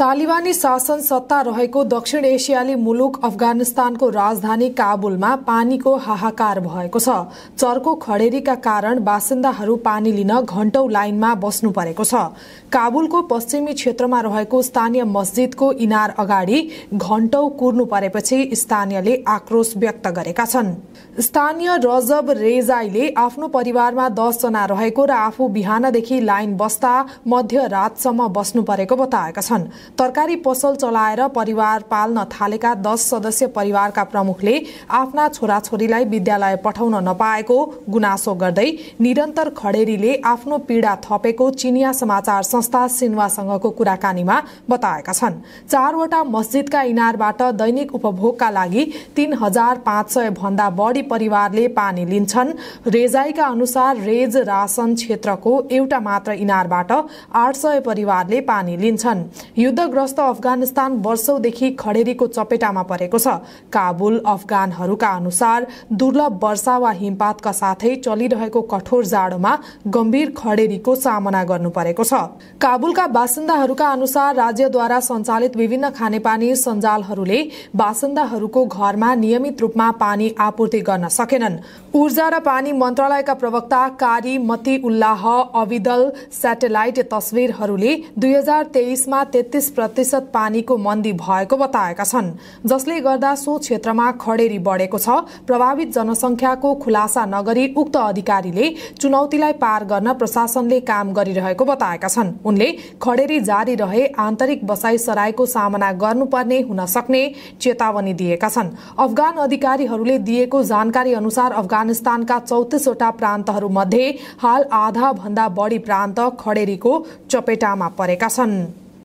तालिबानी शासन सत्ता रहेको दक्षिण एसियाली मुलुक अफगानिस्तानको राजधानी काबुलमा पानीको हाहाकार भएको छ चर्को खडेरीका कारण बासिन्दाहरू पानी लिन घण्टौ लाइनमा बस्नु परेको छ काबुलको पश्चिमी क्षेत्रमा रहेको स्थानीय मस्जिदको इनार अगाडि घण्टौ कुर्नु परेपछि स्थानीयले आक्रोश व्यक्त गरेका छन् स्थानीय रजब रेजाईले आफ्नो परिवारमा दसजना रहेको र आफू बिहानदेखि लाइन बस्दा मध्यरातसम्म बस्नु परेको बताएका छन् तरकारी पसल चलाएर परिवार पाल्न थालेका दस सदस्य परिवारका प्रमुखले आफ्ना छोराछोरीलाई विद्यालय पठाउन नपाएको गुनासो गर्दै निरन्तर खडेरीले आफ्नो पीडा थपेको चिनिया समाचार संस्था सिन्वासँगको कुराकानीमा बताएका छन् चारवटा मस्जिदका इनारबाट दैनिक उपभोगका लागि तीन हजार पाँच सय भन्दा बढी परिवारले पानी लिन्छन् रेजाइका अनुसार रेज राशन क्षेत्रको एउटा मात्र इनारबाट आठ सय परिवारले पानी लिन्छन् युद्धग्रस्त अफगानिस्तान वर्षौदेखि खडेरीको चपेटामा परेको छ काबुल अफगानहरूका अनुसार दुर्लभ वर्षा वा हिमपातका साथै चलिरहेको कठोर जाडोमा गम्भीर खडेरीको सामना गर्नु परेको छ काबुलका बासिन्दाहरूका अनुसार राज्यद्वारा सञ्चालित विभिन्न खानेपानी सञ्जालहरूले बासिन्दाहरूको घरमा नियमित रूपमा पानी आपूर्ति गर्न सकेनन् ऊर्जा र पानी मन्त्रालयका प्रवक्ता कारी मती उल्लाह अविदल सेटेलाइट तस्विरहरूले दुई हजार तेइसमा तेत्तिस प्रतिशत पानीको मन्दी भएको बताएका छन् जसले गर्दा सो क्षेत्रमा खडेरी बढेको छ प्रभावित जनसंख्याको खुलासा नगरी उक्त अधिकारीले चुनौतीलाई पार गर्न प्रशासनले काम गरिरहेको बताएका छन् उनले खडेरी जारी रहे आन्तरिक बसाई सराईको सामना गर्नुपर्ने हुन सक्ने चेतावनी दिएका छन् अफगान अधिकारीहरूले दिएको जानकारी अनुसार अफगानिस्तानका चौतिसवटा प्रान्तहरूमध्ये हाल आधा भन्दा बढी प्रान्त खडेरीको चपेटामा परेका छन्